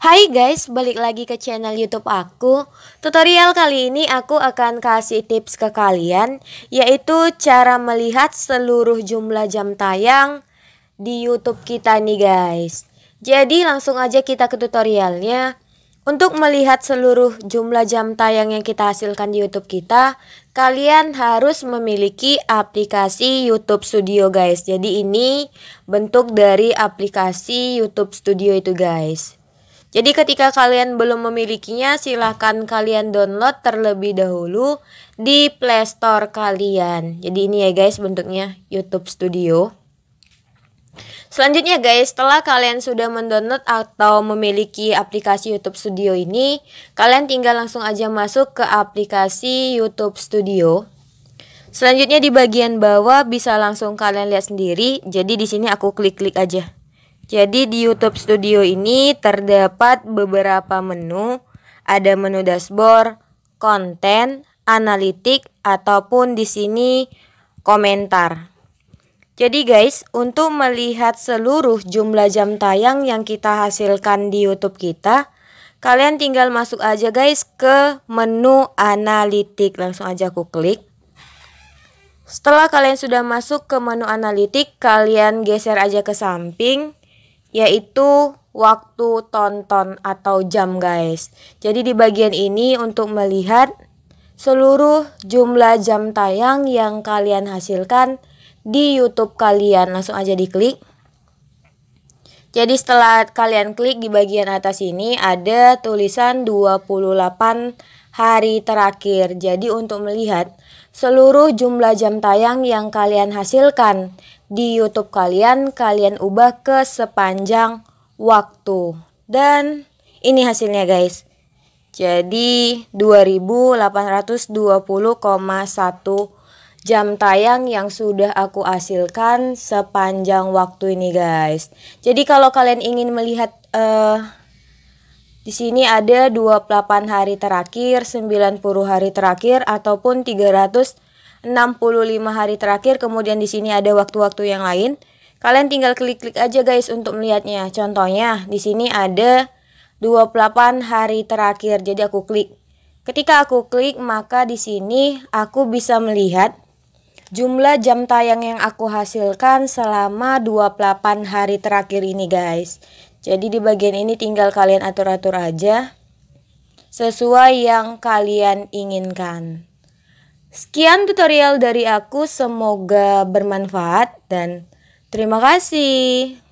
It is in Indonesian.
Hai guys, balik lagi ke channel YouTube aku. Tutorial kali ini aku akan kasih tips ke kalian, yaitu cara melihat seluruh jumlah jam tayang di YouTube kita nih guys. Jadi langsung aja kita ke tutorialnya. Untuk melihat seluruh jumlah jam tayang yang kita hasilkan di YouTube kita, kalian harus memiliki aplikasi YouTube Studio guys. Jadi ini bentuk dari aplikasi YouTube Studio itu guys. Jadi ketika kalian belum memilikinya, silahkan kalian download terlebih dahulu di Play Store kalian. Jadi ini ya guys bentuknya YouTube Studio. Selanjutnya guys, setelah kalian sudah mendownload atau memiliki aplikasi YouTube Studio ini, kalian tinggal langsung aja masuk ke aplikasi YouTube Studio. Selanjutnya di bagian bawah bisa langsung kalian lihat sendiri. Jadi di sini aku klik-klik aja. Jadi di YouTube Studio ini terdapat beberapa menu, ada menu dashboard, konten, analitik ataupun di sini komentar. Jadi guys, untuk melihat seluruh jumlah jam tayang yang kita hasilkan di YouTube kita, kalian tinggal masuk aja guys ke menu analitik. Langsung aja aku klik. Setelah kalian sudah masuk ke menu analitik, kalian geser aja ke samping yaitu waktu tonton atau jam guys. Jadi di bagian ini untuk melihat seluruh jumlah jam tayang yang kalian hasilkan di YouTube kalian. Langsung aja di klik Jadi setelah kalian klik di bagian atas ini ada tulisan 28 hari terakhir. Jadi untuk melihat seluruh jumlah jam tayang yang kalian hasilkan di YouTube kalian, kalian ubah ke sepanjang waktu. Dan ini hasilnya guys. Jadi 2820,1 jam tayang yang sudah aku hasilkan sepanjang waktu ini guys. Jadi kalau kalian ingin melihat uh, di sini ada 28 hari terakhir, 90 hari terakhir, ataupun 365 hari terakhir. Kemudian di sini ada waktu-waktu yang lain. Kalian tinggal klik-klik aja guys untuk melihatnya. Contohnya di sini ada 28 hari terakhir. Jadi aku klik. Ketika aku klik maka di sini aku bisa melihat jumlah jam tayang yang aku hasilkan selama 28 hari terakhir ini guys. Jadi di bagian ini tinggal kalian atur-atur aja sesuai yang kalian inginkan. Sekian tutorial dari aku, semoga bermanfaat dan terima kasih.